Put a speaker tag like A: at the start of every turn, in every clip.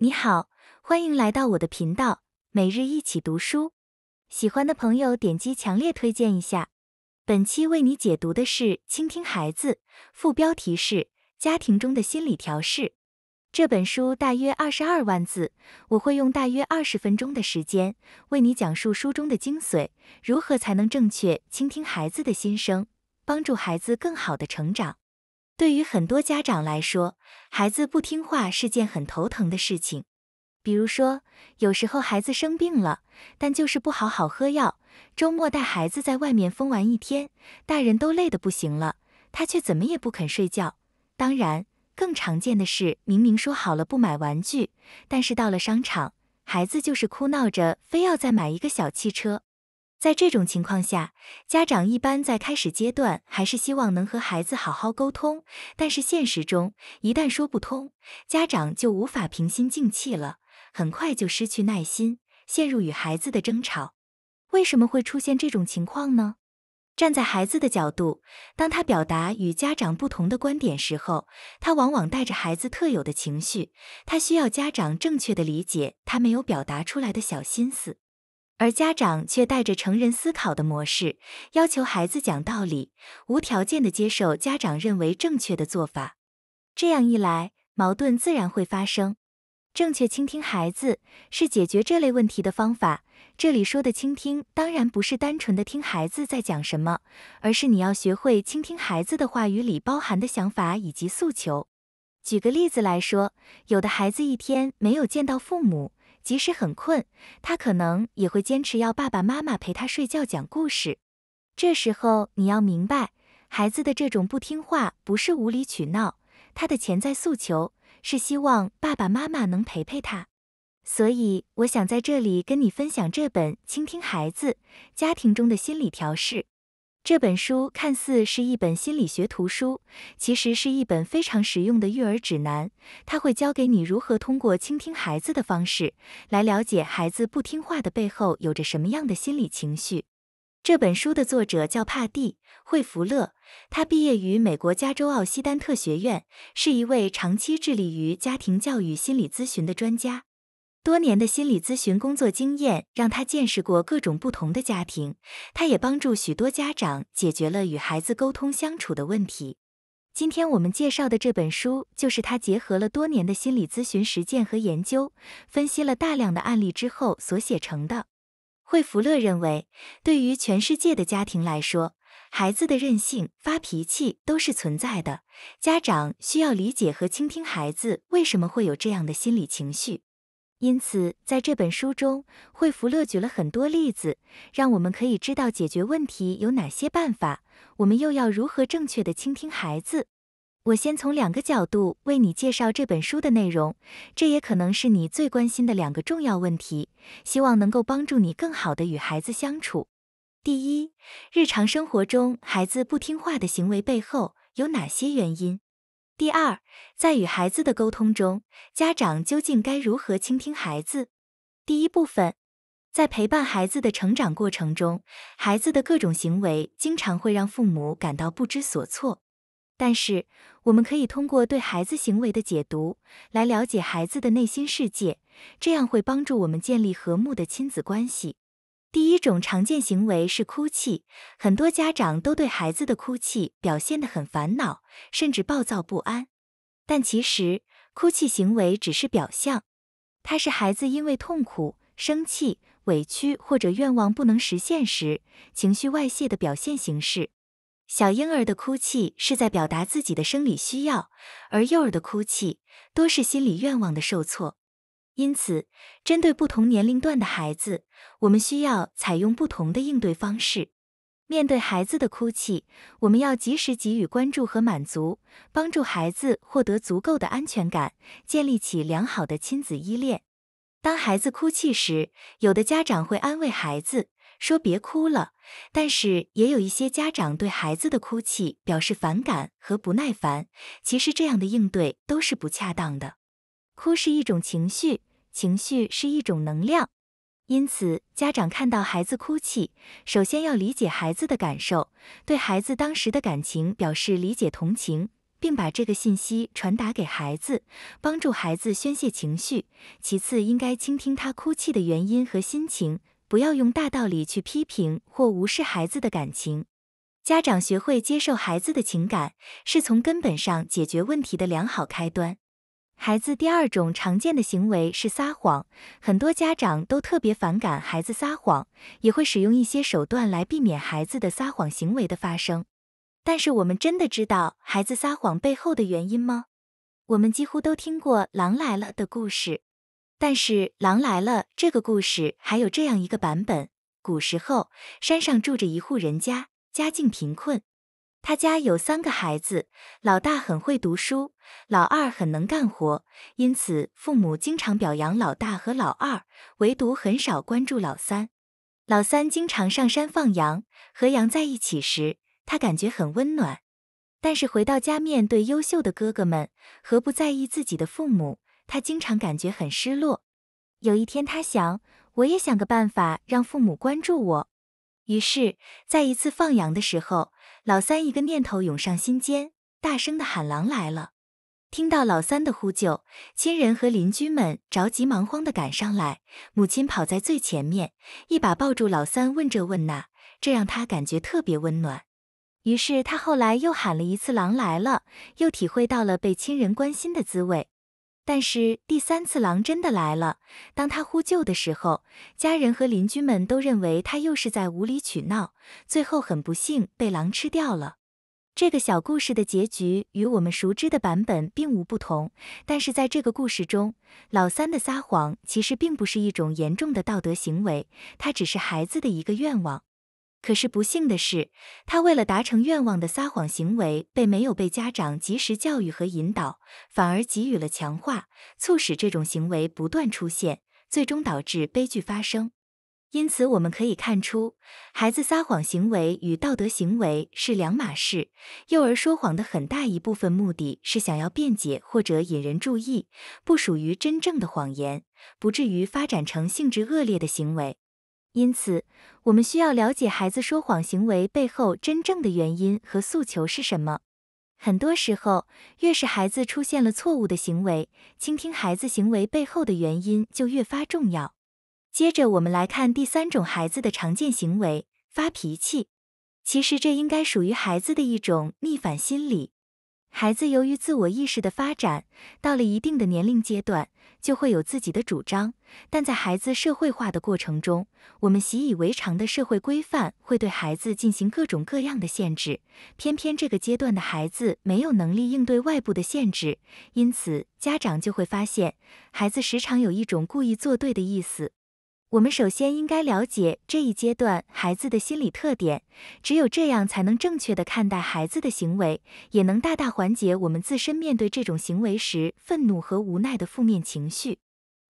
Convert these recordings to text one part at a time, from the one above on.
A: 你好，欢迎来到我的频道，每日一起读书。喜欢的朋友点击强烈推荐一下。本期为你解读的是《倾听孩子》，副标题是《家庭中的心理调试》。这本书大约二十二万字，我会用大约二十分钟的时间为你讲述书中的精髓：如何才能正确倾听孩子的心声，帮助孩子更好的成长。对于很多家长来说，孩子不听话是件很头疼的事情。比如说，有时候孩子生病了，但就是不好好喝药；周末带孩子在外面疯玩一天，大人都累得不行了，他却怎么也不肯睡觉。当然，更常见的是，明明说好了不买玩具，但是到了商场，孩子就是哭闹着非要再买一个小汽车。在这种情况下，家长一般在开始阶段还是希望能和孩子好好沟通，但是现实中一旦说不通，家长就无法平心静气了，很快就失去耐心，陷入与孩子的争吵。为什么会出现这种情况呢？站在孩子的角度，当他表达与家长不同的观点时候，他往往带着孩子特有的情绪，他需要家长正确的理解他没有表达出来的小心思。而家长却带着成人思考的模式，要求孩子讲道理，无条件的接受家长认为正确的做法，这样一来，矛盾自然会发生。正确倾听孩子是解决这类问题的方法。这里说的倾听，当然不是单纯的听孩子在讲什么，而是你要学会倾听孩子的话语里包含的想法以及诉求。举个例子来说，有的孩子一天没有见到父母。即使很困，他可能也会坚持要爸爸妈妈陪他睡觉、讲故事。这时候你要明白，孩子的这种不听话不是无理取闹，他的潜在诉求是希望爸爸妈妈能陪陪他。所以，我想在这里跟你分享这本《倾听孩子：家庭中的心理调试》。这本书看似是一本心理学图书，其实是一本非常实用的育儿指南。它会教给你如何通过倾听孩子的方式来了解孩子不听话的背后有着什么样的心理情绪。这本书的作者叫帕蒂·惠弗勒，他毕业于美国加州奥西丹特学院，是一位长期致力于家庭教育心理咨询的专家。多年的心理咨询工作经验让他见识过各种不同的家庭，他也帮助许多家长解决了与孩子沟通相处的问题。今天我们介绍的这本书就是他结合了多年的心理咨询实践和研究，分析了大量的案例之后所写成的。惠弗勒认为，对于全世界的家庭来说，孩子的任性、发脾气都是存在的，家长需要理解和倾听孩子为什么会有这样的心理情绪。因此，在这本书中，惠福勒举了很多例子，让我们可以知道解决问题有哪些办法，我们又要如何正确的倾听孩子。我先从两个角度为你介绍这本书的内容，这也可能是你最关心的两个重要问题，希望能够帮助你更好的与孩子相处。第一，日常生活中孩子不听话的行为背后有哪些原因？第二，在与孩子的沟通中，家长究竟该如何倾听孩子？第一部分，在陪伴孩子的成长过程中，孩子的各种行为经常会让父母感到不知所措。但是，我们可以通过对孩子行为的解读，来了解孩子的内心世界，这样会帮助我们建立和睦的亲子关系。第一种常见行为是哭泣，很多家长都对孩子的哭泣表现得很烦恼，甚至暴躁不安。但其实，哭泣行为只是表象，它是孩子因为痛苦、生气、委屈或者愿望不能实现时情绪外泄的表现形式。小婴儿的哭泣是在表达自己的生理需要，而幼儿的哭泣多是心理愿望的受挫。因此，针对不同年龄段的孩子，我们需要采用不同的应对方式。面对孩子的哭泣，我们要及时给予关注和满足，帮助孩子获得足够的安全感，建立起良好的亲子依恋。当孩子哭泣时，有的家长会安慰孩子说“别哭了”，但是也有一些家长对孩子的哭泣表示反感和不耐烦。其实，这样的应对都是不恰当的。哭是一种情绪。情绪是一种能量，因此家长看到孩子哭泣，首先要理解孩子的感受，对孩子当时的感情表示理解同情，并把这个信息传达给孩子，帮助孩子宣泄情绪。其次，应该倾听他哭泣的原因和心情，不要用大道理去批评或无视孩子的感情。家长学会接受孩子的情感，是从根本上解决问题的良好开端。孩子第二种常见的行为是撒谎，很多家长都特别反感孩子撒谎，也会使用一些手段来避免孩子的撒谎行为的发生。但是我们真的知道孩子撒谎背后的原因吗？我们几乎都听过狼来了的故事，但是狼来了这个故事还有这样一个版本：古时候山上住着一户人家，家境贫困。他家有三个孩子，老大很会读书，老二很能干活，因此父母经常表扬老大和老二，唯独很少关注老三。老三经常上山放羊，和羊在一起时，他感觉很温暖。但是回到家，面对优秀的哥哥们，何不在意自己的父母？他经常感觉很失落。有一天，他想，我也想个办法让父母关注我。于是，在一次放羊的时候。老三一个念头涌上心间，大声的喊：“狼来了！”听到老三的呼救，亲人和邻居们着急忙慌地赶上来。母亲跑在最前面，一把抱住老三，问这问那，这让他感觉特别温暖。于是他后来又喊了一次“狼来了”，又体会到了被亲人关心的滋味。但是第三次狼真的来了。当他呼救的时候，家人和邻居们都认为他又是在无理取闹，最后很不幸被狼吃掉了。这个小故事的结局与我们熟知的版本并无不同，但是在这个故事中，老三的撒谎其实并不是一种严重的道德行为，它只是孩子的一个愿望。可是不幸的是，他为了达成愿望的撒谎行为，被没有被家长及时教育和引导，反而给予了强化，促使这种行为不断出现，最终导致悲剧发生。因此，我们可以看出，孩子撒谎行为与道德行为是两码事。幼儿说谎的很大一部分目的是想要辩解或者引人注意，不属于真正的谎言，不至于发展成性质恶劣的行为。因此，我们需要了解孩子说谎行为背后真正的原因和诉求是什么。很多时候，越是孩子出现了错误的行为，倾听孩子行为背后的原因就越发重要。接着，我们来看第三种孩子的常见行为——发脾气。其实，这应该属于孩子的一种逆反心理。孩子由于自我意识的发展，到了一定的年龄阶段，就会有自己的主张。但在孩子社会化的过程中，我们习以为常的社会规范会对孩子进行各种各样的限制。偏偏这个阶段的孩子没有能力应对外部的限制，因此家长就会发现，孩子时常有一种故意作对的意思。我们首先应该了解这一阶段孩子的心理特点，只有这样，才能正确的看待孩子的行为，也能大大缓解我们自身面对这种行为时愤怒和无奈的负面情绪。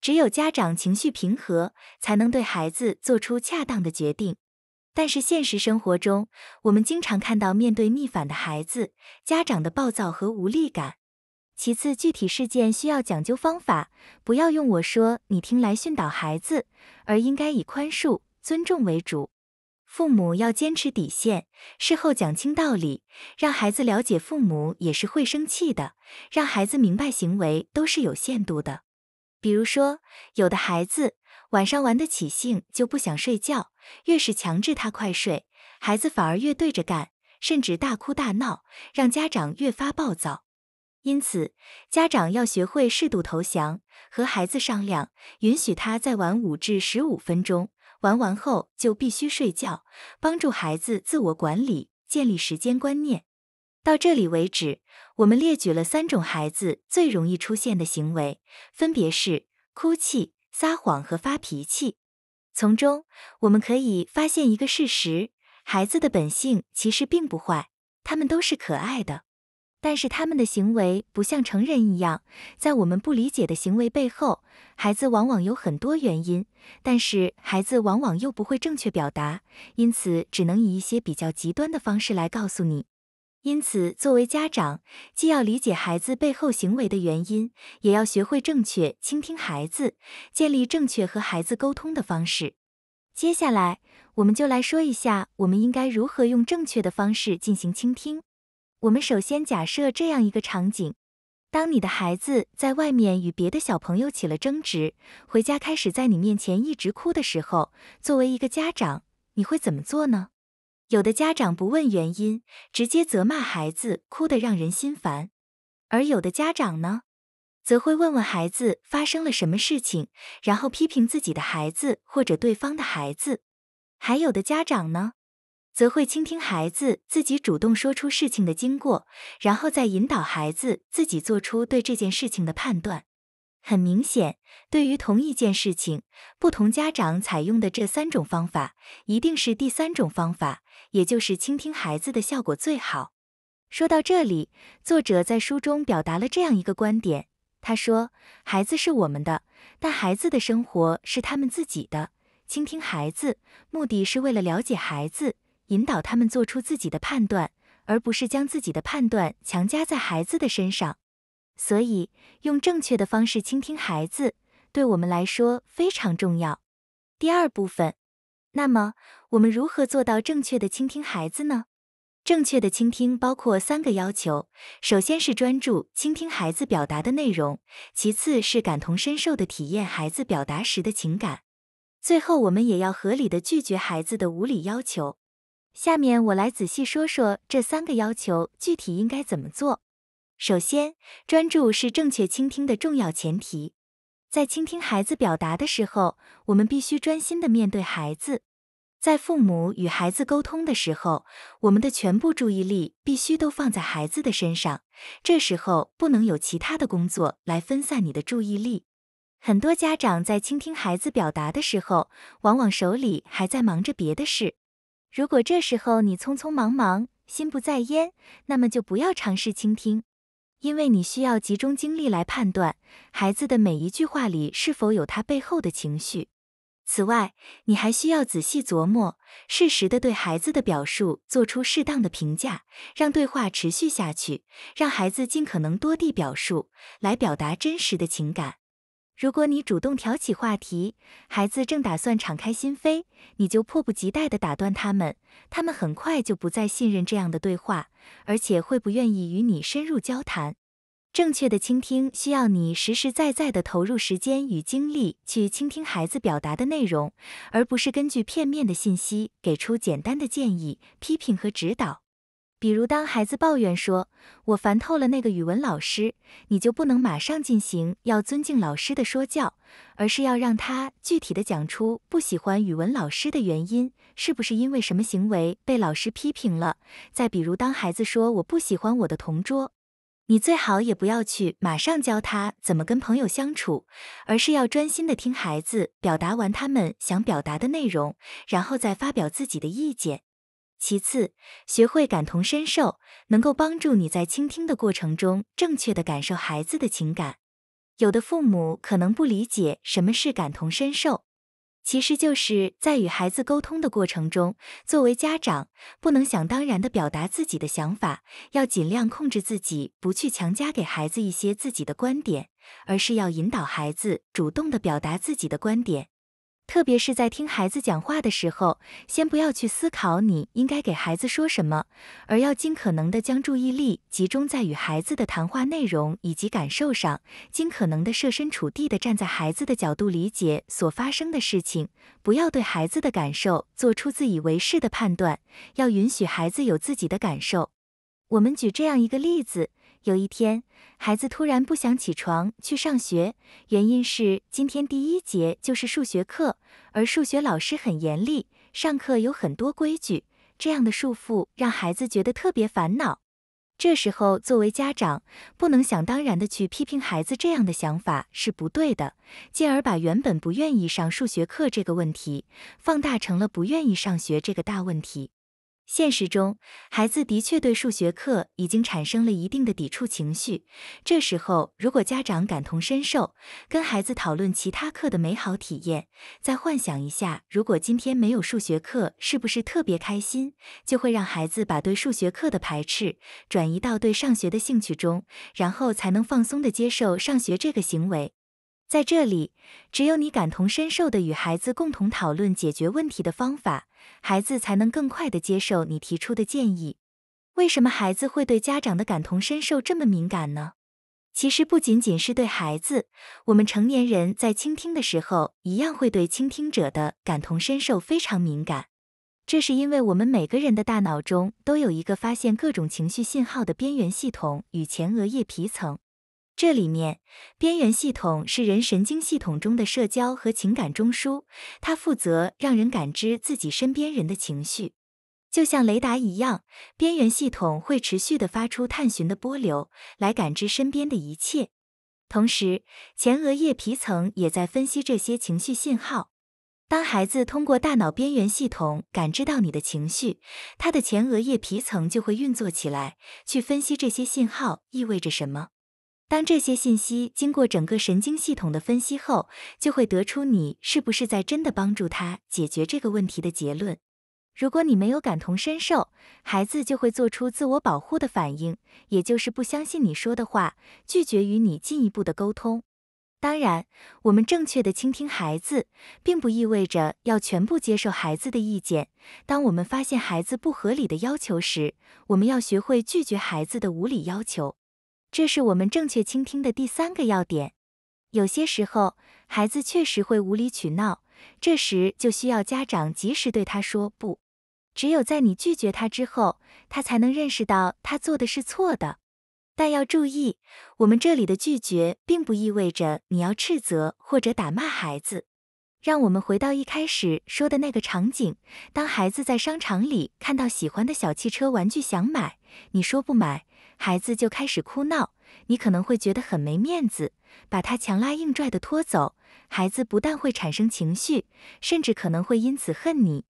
A: 只有家长情绪平和，才能对孩子做出恰当的决定。但是现实生活中，我们经常看到面对逆反的孩子，家长的暴躁和无力感。其次，具体事件需要讲究方法，不要用“我说你听”来训导孩子，而应该以宽恕、尊重为主。父母要坚持底线，事后讲清道理，让孩子了解父母也是会生气的，让孩子明白行为都是有限度的。比如说，有的孩子晚上玩得起兴就不想睡觉，越是强制他快睡，孩子反而越对着干，甚至大哭大闹，让家长越发暴躁。因此，家长要学会适度投降，和孩子商量，允许他再玩五至十五分钟，玩完后就必须睡觉，帮助孩子自我管理，建立时间观念。到这里为止，我们列举了三种孩子最容易出现的行为，分别是哭泣、撒谎和发脾气。从中我们可以发现一个事实：孩子的本性其实并不坏，他们都是可爱的。但是他们的行为不像成人一样，在我们不理解的行为背后，孩子往往有很多原因，但是孩子往往又不会正确表达，因此只能以一些比较极端的方式来告诉你。因此，作为家长，既要理解孩子背后行为的原因，也要学会正确倾听孩子，建立正确和孩子沟通的方式。接下来，我们就来说一下，我们应该如何用正确的方式进行倾听。我们首先假设这样一个场景：当你的孩子在外面与别的小朋友起了争执，回家开始在你面前一直哭的时候，作为一个家长，你会怎么做呢？有的家长不问原因，直接责骂孩子，哭得让人心烦；而有的家长呢，则会问问孩子发生了什么事情，然后批评自己的孩子或者对方的孩子；还有的家长呢？则会倾听孩子自己主动说出事情的经过，然后再引导孩子自己做出对这件事情的判断。很明显，对于同一件事情，不同家长采用的这三种方法，一定是第三种方法，也就是倾听孩子的效果最好。说到这里，作者在书中表达了这样一个观点：他说，孩子是我们的，但孩子的生活是他们自己的。倾听孩子，目的是为了了解孩子。引导他们做出自己的判断，而不是将自己的判断强加在孩子的身上。所以，用正确的方式倾听孩子，对我们来说非常重要。第二部分，那么我们如何做到正确的倾听孩子呢？正确的倾听包括三个要求：首先是专注倾听孩子表达的内容；其次是感同身受的体验孩子表达时的情感；最后，我们也要合理的拒绝孩子的无理要求。下面我来仔细说说这三个要求具体应该怎么做。首先，专注是正确倾听的重要前提。在倾听孩子表达的时候，我们必须专心的面对孩子。在父母与孩子沟通的时候，我们的全部注意力必须都放在孩子的身上。这时候不能有其他的工作来分散你的注意力。很多家长在倾听孩子表达的时候，往往手里还在忙着别的事。如果这时候你匆匆忙忙、心不在焉，那么就不要尝试倾听，因为你需要集中精力来判断孩子的每一句话里是否有他背后的情绪。此外，你还需要仔细琢磨，适时地对孩子的表述做出适当的评价，让对话持续下去，让孩子尽可能多地表述，来表达真实的情感。如果你主动挑起话题，孩子正打算敞开心扉，你就迫不及待地打断他们，他们很快就不再信任这样的对话，而且会不愿意与你深入交谈。正确的倾听需要你实实在在地投入时间与精力去倾听孩子表达的内容，而不是根据片面的信息给出简单的建议、批评和指导。比如，当孩子抱怨说“我烦透了那个语文老师”，你就不能马上进行要尊敬老师的说教，而是要让他具体的讲出不喜欢语文老师的原因，是不是因为什么行为被老师批评了？再比如，当孩子说“我不喜欢我的同桌”，你最好也不要去马上教他怎么跟朋友相处，而是要专心的听孩子表达完他们想表达的内容，然后再发表自己的意见。其次，学会感同身受，能够帮助你在倾听的过程中，正确的感受孩子的情感。有的父母可能不理解什么是感同身受，其实就是在与孩子沟通的过程中，作为家长，不能想当然的表达自己的想法，要尽量控制自己，不去强加给孩子一些自己的观点，而是要引导孩子主动的表达自己的观点。特别是在听孩子讲话的时候，先不要去思考你应该给孩子说什么，而要尽可能的将注意力集中在与孩子的谈话内容以及感受上，尽可能的设身处地的站在孩子的角度理解所发生的事情，不要对孩子的感受做出自以为是的判断，要允许孩子有自己的感受。我们举这样一个例子。有一天，孩子突然不想起床去上学，原因是今天第一节就是数学课，而数学老师很严厉，上课有很多规矩，这样的束缚让孩子觉得特别烦恼。这时候，作为家长，不能想当然的去批评孩子，这样的想法是不对的，进而把原本不愿意上数学课这个问题，放大成了不愿意上学这个大问题。现实中，孩子的确对数学课已经产生了一定的抵触情绪。这时候，如果家长感同身受，跟孩子讨论其他课的美好体验，再幻想一下，如果今天没有数学课，是不是特别开心，就会让孩子把对数学课的排斥转移到对上学的兴趣中，然后才能放松的接受上学这个行为。在这里，只有你感同身受的与孩子共同讨论解决问题的方法。孩子才能更快的接受你提出的建议。为什么孩子会对家长的感同身受这么敏感呢？其实不仅仅是对孩子，我们成年人在倾听的时候，一样会对倾听者的感同身受非常敏感。这是因为我们每个人的大脑中都有一个发现各种情绪信号的边缘系统与前额叶皮层。这里面，边缘系统是人神经系统中的社交和情感中枢，它负责让人感知自己身边人的情绪，就像雷达一样，边缘系统会持续的发出探寻的波流来感知身边的一切。同时，前额叶皮层也在分析这些情绪信号。当孩子通过大脑边缘系统感知到你的情绪，他的前额叶皮层就会运作起来，去分析这些信号意味着什么。当这些信息经过整个神经系统的分析后，就会得出你是不是在真的帮助他解决这个问题的结论。如果你没有感同身受，孩子就会做出自我保护的反应，也就是不相信你说的话，拒绝与你进一步的沟通。当然，我们正确的倾听孩子，并不意味着要全部接受孩子的意见。当我们发现孩子不合理的要求时，我们要学会拒绝孩子的无理要求。这是我们正确倾听的第三个要点。有些时候，孩子确实会无理取闹，这时就需要家长及时对他说不。只有在你拒绝他之后，他才能认识到他做的是错的。但要注意，我们这里的拒绝并不意味着你要斥责或者打骂孩子。让我们回到一开始说的那个场景：当孩子在商场里看到喜欢的小汽车玩具想买，你说不买。孩子就开始哭闹，你可能会觉得很没面子，把他强拉硬拽的拖走。孩子不但会产生情绪，甚至可能会因此恨你。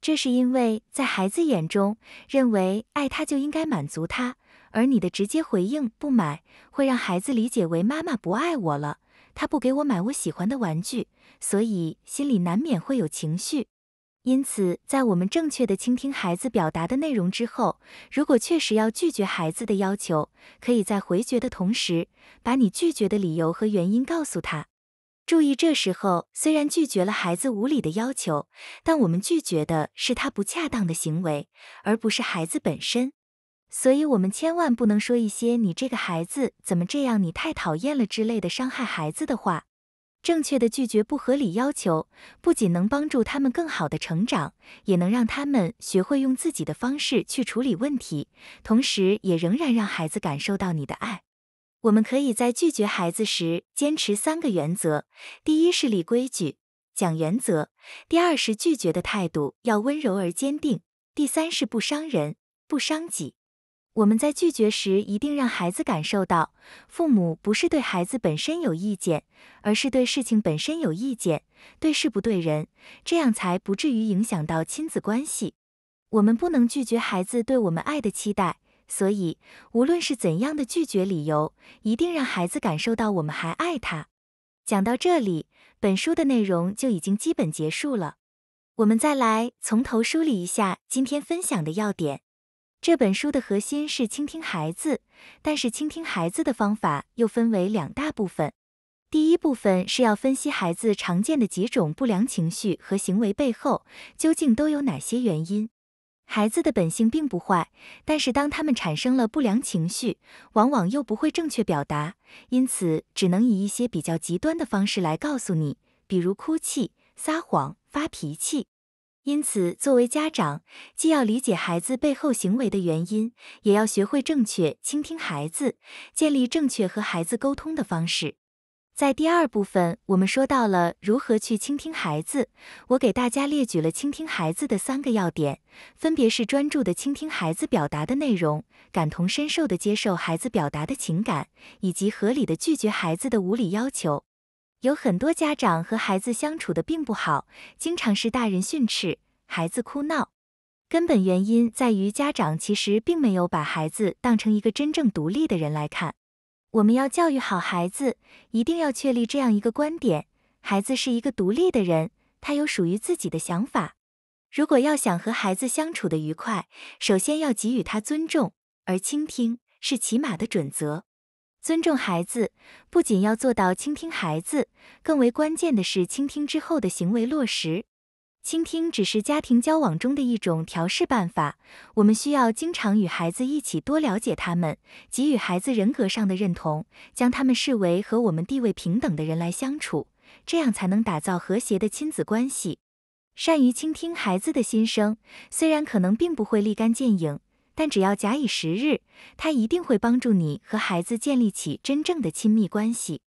A: 这是因为，在孩子眼中，认为爱他就应该满足他，而你的直接回应不买，会让孩子理解为妈妈不爱我了，他不给我买我喜欢的玩具，所以心里难免会有情绪。因此，在我们正确的倾听孩子表达的内容之后，如果确实要拒绝孩子的要求，可以在回绝的同时，把你拒绝的理由和原因告诉他。注意，这时候虽然拒绝了孩子无理的要求，但我们拒绝的是他不恰当的行为，而不是孩子本身。所以，我们千万不能说一些“你这个孩子怎么这样，你太讨厌了”之类的伤害孩子的话。正确的拒绝不合理要求，不仅能帮助他们更好的成长，也能让他们学会用自己的方式去处理问题，同时也仍然让孩子感受到你的爱。我们可以在拒绝孩子时坚持三个原则：第一是立规矩、讲原则；第二是拒绝的态度要温柔而坚定；第三是不伤人、不伤己。我们在拒绝时，一定让孩子感受到，父母不是对孩子本身有意见，而是对事情本身有意见，对事不对人，这样才不至于影响到亲子关系。我们不能拒绝孩子对我们爱的期待，所以，无论是怎样的拒绝理由，一定让孩子感受到我们还爱他。讲到这里，本书的内容就已经基本结束了。我们再来从头梳理一下今天分享的要点。这本书的核心是倾听孩子，但是倾听孩子的方法又分为两大部分。第一部分是要分析孩子常见的几种不良情绪和行为背后究竟都有哪些原因。孩子的本性并不坏，但是当他们产生了不良情绪，往往又不会正确表达，因此只能以一些比较极端的方式来告诉你，比如哭泣、撒谎、发脾气。因此，作为家长，既要理解孩子背后行为的原因，也要学会正确倾听孩子，建立正确和孩子沟通的方式。在第二部分，我们说到了如何去倾听孩子，我给大家列举了倾听孩子的三个要点，分别是专注的倾听孩子表达的内容，感同身受的接受孩子表达的情感，以及合理的拒绝孩子的无理要求。有很多家长和孩子相处的并不好，经常是大人训斥，孩子哭闹。根本原因在于家长其实并没有把孩子当成一个真正独立的人来看。我们要教育好孩子，一定要确立这样一个观点：孩子是一个独立的人，他有属于自己的想法。如果要想和孩子相处的愉快，首先要给予他尊重，而倾听是起码的准则。尊重孩子，不仅要做到倾听孩子，更为关键的是倾听之后的行为落实。倾听只是家庭交往中的一种调试办法，我们需要经常与孩子一起多了解他们，给予孩子人格上的认同，将他们视为和我们地位平等的人来相处，这样才能打造和谐的亲子关系。善于倾听孩子的心声，虽然可能并不会立竿见影。但只要假以时日，他一定会帮助你和孩子建立起真正的亲密关系。